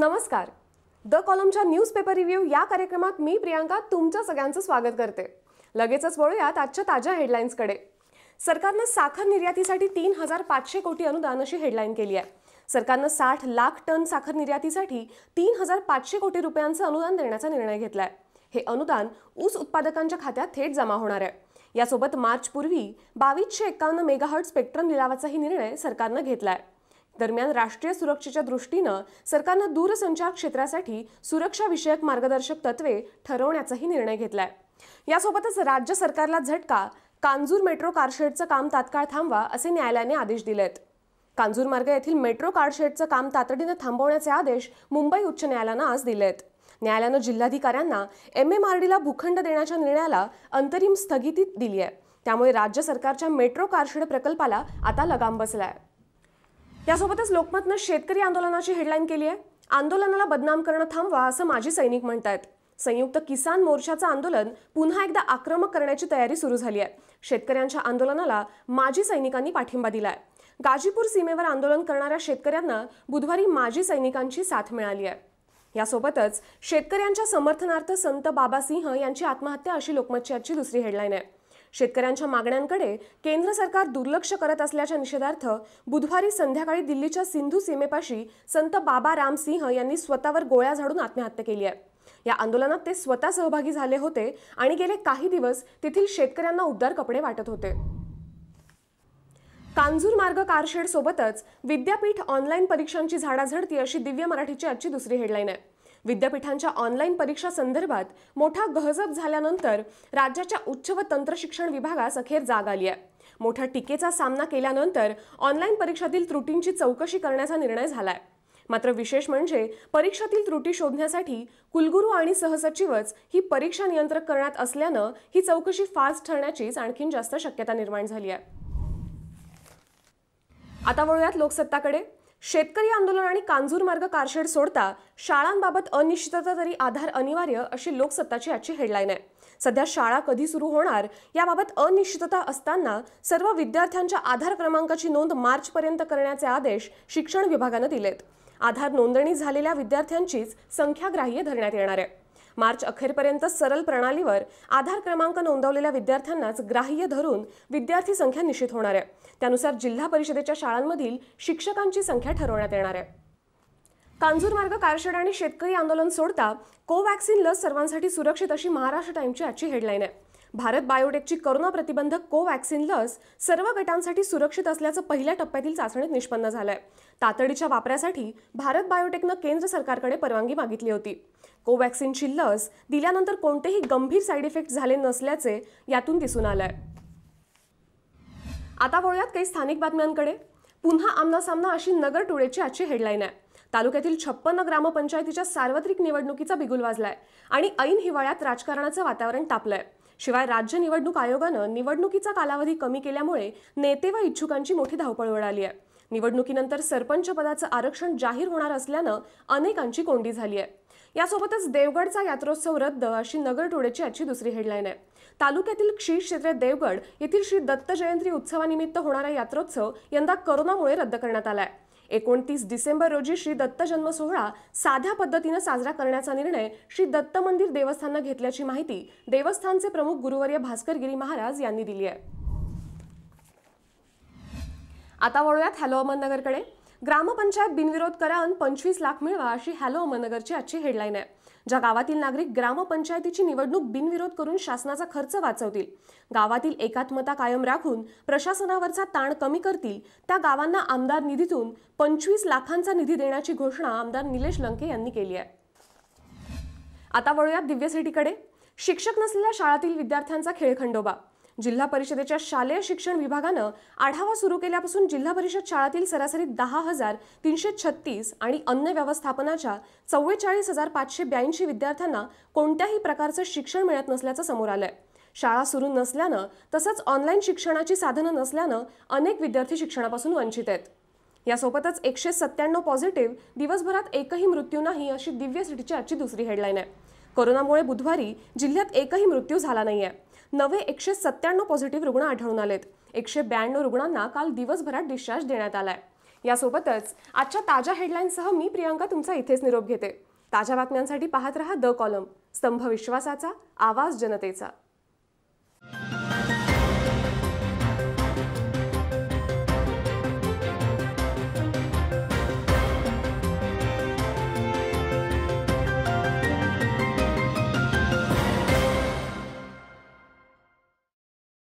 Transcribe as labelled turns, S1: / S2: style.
S1: नमस्कार द कॉलमच्या newspaper review या कार्यक्रमात मी प्रियांका तुमच्या सगळ्यांचं स्वागत करते लगेचच वळूयात आजच्या ताज्या हेडलाईन्सकडे सरकारनं साखर निर्यातीसाठी तीन हजार पाचशे कोटी अनुदान अशी हेडलाईन केली आहे सरकारनं साठ लाख टन साखर निर्यातीसाठी तीन हजार पाचशे कोटी रुपयांचं अनुदान देण्याचा निर्णय घेतलाय हे अनुदान ऊस उत्पादकांच्या खात्यात थेट जमा होणार आहे यासोबत मार्चपूर्वी बावीसशे एक्कावन्न मेगाहर्ट स्पेक्ट्रम लिलावाचाही निर्णय सरकारनं घेतलाय दरम्यान राष्ट्रीय सुरक्षेच्या दृष्टीनं सरकारनं दूरसंचार क्षेत्रासाठी सुरक्षाविषयक मार्गदर्शक तत्वे ठरवण्याचाही निर्णय घेतलाय यासोबतच राज्य सरकारला झटका कांजूर मेट्रो कारशेडचं काम तात्काळ थांबवा असे न्यायालयाने आदेश दिलेत कांजूर मार्ग येथील मेट्रो कारशेडचं काम तातडीनं थांबवण्याचे आदेश मुंबई उच्च न्यायालयानं आज दिलेत न्यायालयानं जिल्हाधिकाऱ्यांना एम एम आर डीला भूखंड देण्याच्या निर्णयाला अंतरिम स्थगिती दिली आहे त्यामुळे राज्य सरकारच्या मेट्रो कारशेड प्रकल्पाला आता लगाम बसला आहे यासोबतच लोकमतनं शेतकरी आंदोलनाची हेडलाईन केली आहे आंदोलनाला बदनाम करणं थांबवा असं माजी सैनिक म्हणत आहेत संयुक्त किसान मोर्चाचं आंदोलन पुन्हा एकदा आक्रमक करण्याची तयारी सुरू झाली आहे शेतकऱ्यांच्या आंदोलनाला माजी सैनिकांनी पाठिंबा दिलाय गाजीपूर सीमेवर आंदोलन करणाऱ्या शेतकऱ्यांना बुधवारी माजी सैनिकांची साथ मिळाली आहे यासोबतच शेतकऱ्यांच्या समर्थनार्थ संत बाबासिंह यांची आत्महत्या अशी लोकमतची दुसरी हेडलाईन आहे शेतकऱ्यांच्या मागण्यांकडे केंद्र सरकार दुर्लक्ष करत असल्याच्या निषेधार्थ बुधवारी संध्याकाळी दिल्लीच्या सिंधू सीमेपाशी संत बाबा रामसिंह यांनी स्वतःवर गोळ्या झाडून आत्महत्या केली आहे या आंदोलनात ते स्वतः सहभागी झाले होते आणि गेले काही दिवस तेथील शेतकऱ्यांना उद्धार कपडे वाटत होते कांजूर मार्ग कारशेड सोबतच विद्यापीठ ऑनलाईन परीक्षांची झाडा झडती अशी दिव्य मराठीची आजची दुसरी हेडलाईन आहे विद्यापीठांच्या ऑनलाईन परीक्षा संदर्भात मोठा गहजब झाल्यानंतर राज्याच्या उच्च व तंत्रशिक्षण विभागास अखेर जाग आली आहे मोठ्या टीकेचा सामना केल्यानंतर ऑनलाईन परीक्षातील त्रुटींची चौकशी करण्याचा निर्णय आहे मात्र विशेष म्हणजे परीक्षातील त्रुटी शोधण्यासाठी कुलगुरू आणि सहसचिवच ही परीक्षा नियंत्रक करण्यात असल्यानं ही चौकशी फास्ट ठरण्याचीच आणखीन जास्त शक्यता निर्माण झाली आहे आता वळूयात लोकसत्ताकडे शेतकरी आंदोलन आणि कांजूर मार्ग कारशेड सोडता शाळांबाबत अनिश्चितता तरी आधार अनिवार्य अशी लोकसत्ताची आजची हेडलाईन आहे सध्या शाळा कधी सुरू होणार याबाबत अनिश्चितता असताना सर्व विद्यार्थ्यांच्या आधार क्रमांकाची नोंद मार्चपर्यंत करण्याचे आदेश शिक्षण विभागानं दिलेत आधार नोंदणी झालेल्या विद्यार्थ्यांचीच संख्याग्राह्य धरण्यात येणार आहे मार्च अखेरपर्यंत सरल प्रणालीवर आधार क्रमांक नोंदवलेल्या विद्यार्थ्यांनाच ग्राह्य धरून विद्यार्थी संख्या निश्चित होणार आहे त्यानुसार जिल्हा परिषदेच्या शाळांमधील शिक्षकांची संख्या ठरवण्यात येणार आहे कांजूरमार्ग कारशेड आणि शेतकरी आंदोलन सोडता कोवॅक्सिन लस सर्वांसाठी सुरक्षित अशी महाराष्ट्र टाइमची आजची हेडलाईन आहे भारत बायोटेकची करोना प्रतिबंधक कोवॅक्सिन लस सर्व गटांसाठी सुरक्षित असल्याचं पहिल्या टप्प्यातील चाचणीत निष्पन्न झालंय तातडीच्या वापरासाठी भारत बायोटेकनं केंद्र सरकारकडे परवानगी मागितली होती कोवॅक्सिनची लस दिल्यानंतर कोणतेही गंभीर साईड इफेक्ट झाले नसल्याचे यातून दिसून आलंय आता वळूयात काही स्थानिक बातम्यांकडे पुन्हा आमना सामना अशी नगर टोळेची आजची हेडलाईन आहे तालुक्यातील छप्पन्न ग्रामपंचायतीच्या सार्वत्रिक निवडणुकीचा बिगुल वाजलाय आणि ऐन हिवाळ्यात राजकारणाचं वातावरण तापलंय शिवाय राज्य निवडणूक आयोगानं निवडणुकीचा कालावधी कमी केल्यामुळे नेते व इच्छुकांची मोठी धावपळ उडाली आहे निवडणुकीनंतर सरपंच पदाचं आरक्षण जाहीर होणार असल्यानं अनेकांची कोंडी झाली आहे यासोबतच देवगडचा यात्रोत्सव रद्द अशी नगर टोळेची आजची दुसरी हेडलाईन आहे तालुक्यातील क्षीर क्षेत्र देवगड येथील श्री दत्त जयंती उत्सवानिमित्त होणारा यात्रोत्सव यंदा करोनामुळे रद्द करण्यात आला आहे एकोणतीस डिसेंबर रोजी श्री दत्त जन्म सोहळा साध्या पद्धतीनं साजरा करण्याचा निर्णय श्री दत्त मंदिर देवस्थाननं घेतल्याची माहिती देवस्थानचे प्रमुख गुरुवर्य गिरी महाराज यांनी दिली आहे आता वळूयात हॅलो अहमदनगरकडे ग्रामपंचायत बिनविरोध करा आणि पंचवीस लाख मिळवा अशी हॅलो अहमदनगरची आजची हेडलाईन आहे ज्या गावातील नागरिक ग्रामपंचायतीची निवडणूक बिनविरोध करून शासनाचा खर्च वाचवतील गावातील एकात्मता कायम राखून प्रशासनावरचा ताण कमी करतील त्या गावांना आमदार निधीतून पंचवीस लाखांचा निधी देण्याची घोषणा आमदार निलेश लंके यांनी केली आहे आता वळूया दिव्य सिटीकडे शिक्षक नसलेल्या शाळातील विद्यार्थ्यांचा खेळखंडोबा जिल्हा परिषदेच्या शालेय शिक्षण विभागानं आढावा सुरू केल्यापासून जिल्हा परिषद शाळातील सरासरी दहा हजार तीनशे छत्तीस आणि अन्न व्यवस्थापनाच्या चव्वेचाळीस हजार पाचशे ब्याऐंशी विद्यार्थ्यांना कोणत्याही प्रकारचं शिक्षण मिळत नसल्याचं समोर आलंय शाळा सुरू नसल्यानं तसंच ऑनलाईन शिक्षणाची साधनं नसल्यानं अनेक विद्यार्थी शिक्षणापासून वंचित आहेत यासोबतच एकशे सत्त्याण्णव पॉझिटिव्ह दिवसभरात एकही मृत्यू नाही अशी दिव्य सिटीची आजची दुसरी हेडलाईन आहे कोरोनामुळे बुधवारी जिल्ह्यात एकही मृत्यू झाला नाही नवे एकशे सत्त्याण्णव पॉझिटिव्ह रुग्ण आढळून आलेत एकशे ब्याण्णव रुग्णांना काल दिवसभरात डिस्चार्ज देण्यात आलाय यासोबतच आजच्या ताज्या हेडलाईन्ससह मी प्रियांका तुमचा इथेच निरोप घेते ताज्या बातम्यांसाठी पाहत रहा द कॉलम स्तंभ विश्वासाचा आवाज जनतेचा